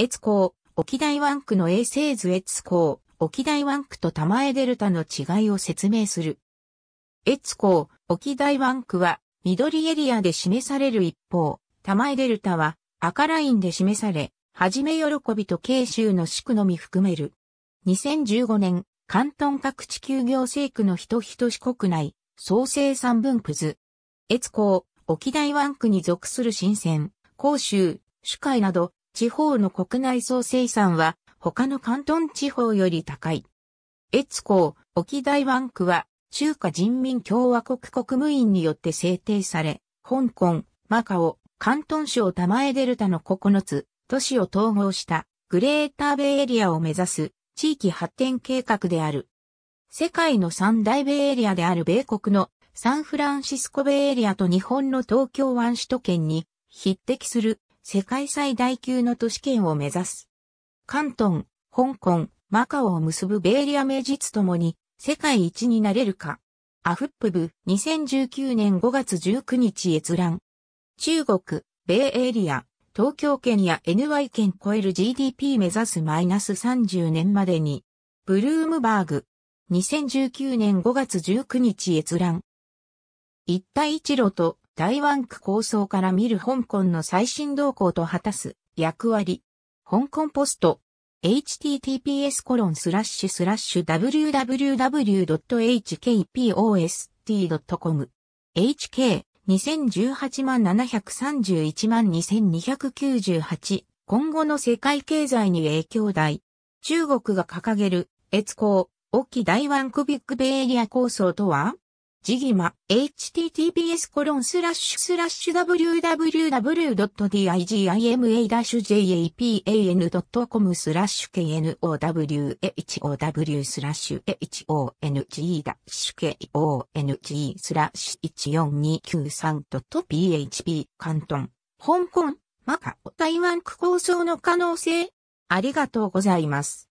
越後沖大湾区の衛星図越後沖大湾区と玉江デルタの違いを説明する。越後沖大湾区は緑エリアで示される一方、玉江デルタは赤ラインで示され、はじめ喜びと慶州の宿のみ含める。2015年、関東各地休業政区の人人四国内、総生産分布図。越後沖大湾区に属する新鮮、甲州、主海など、地方の国内総生産は他の関東地方より高い。越港、沖大湾区は中華人民共和国国務院によって制定され、香港、マカオ、関東省玉江デルタの9つ都市を統合したグレーターベイエリアを目指す地域発展計画である。世界の三大ベイエリアである米国のサンフランシスコベイエリアと日本の東京湾首都圏に匹敵する世界最大級の都市圏を目指す。関東、香港、マカオを結ぶベイリア名実ともに世界一になれるか。アフップ部2019年5月19日閲覧。中国、米エリア、東京圏や NY 圏超える GDP 目指すマイナス30年までに。ブルームバーグ。2019年5月19日閲覧。一帯一路と台湾区構想から見る香港の最新動向と果たす役割。香港ポスト https コロンスラッシュスラッシュ www.hkpost.com hk 2018万731万2298今後の世界経済に影響大中国が掲げる越港、沖台湾区ビッグベイエリア構想とはジギマ、https コロンスラッシュスラッシュ www.digima-japan.com スラッシュ knowhow スラッシュ hong ダッシュ kong スラッシュ 14293.php 関東、香港、マカオ台湾区構想の可能性。ありがとうございます。